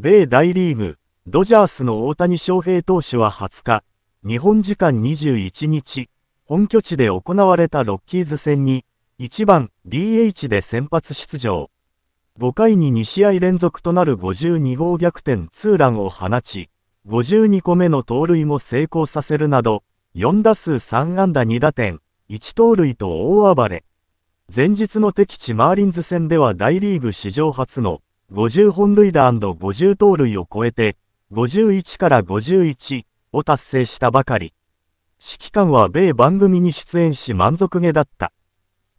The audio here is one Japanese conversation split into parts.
米大リーグ、ドジャースの大谷翔平投手は20日、日本時間21日、本拠地で行われたロッキーズ戦に、1番 DH で先発出場。5回に2試合連続となる52号逆転ツーランを放ち、52個目の盗塁も成功させるなど、4打数3安打2打点、1盗塁と大暴れ。前日の敵地マーリンズ戦では大リーグ史上初の50本塁打 &50 盗塁を超えて、51から51を達成したばかり。指揮官は米番組に出演し満足げだった。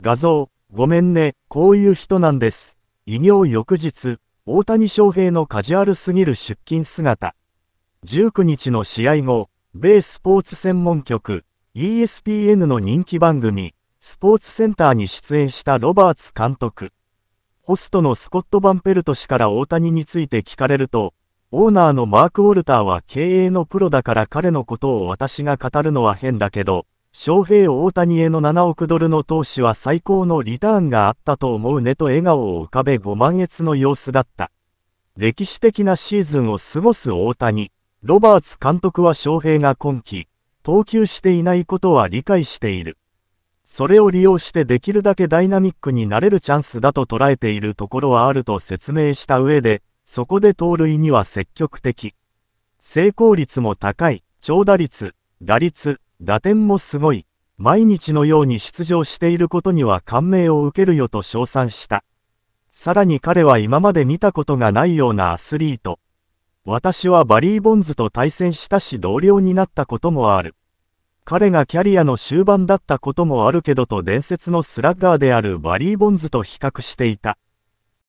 画像、ごめんね、こういう人なんです。異名翌日、大谷翔平のカジュアルすぎる出勤姿。19日の試合後、米スポーツ専門局、ESPN の人気番組、スポーツセンターに出演したロバーツ監督。ホストのスコット・バンペルト氏から大谷について聞かれると、オーナーのマーク・ウォルターは経営のプロだから彼のことを私が語るのは変だけど、翔平大谷への7億ドルの投資は最高のリターンがあったと思うねと笑顔を浮かべご満悦の様子だった。歴史的なシーズンを過ごす大谷、ロバーツ監督は翔平が今季、投球していないことは理解している。それを利用してできるだけダイナミックになれるチャンスだと捉えているところはあると説明した上で、そこで盗塁には積極的。成功率も高い、長打率、打率、打点もすごい、毎日のように出場していることには感銘を受けるよと称賛した。さらに彼は今まで見たことがないようなアスリート。私はバリー・ボンズと対戦したし同僚になったこともある。彼がキャリアの終盤だったこともあるけどと伝説のスラッガーであるバリー・ボンズと比較していた。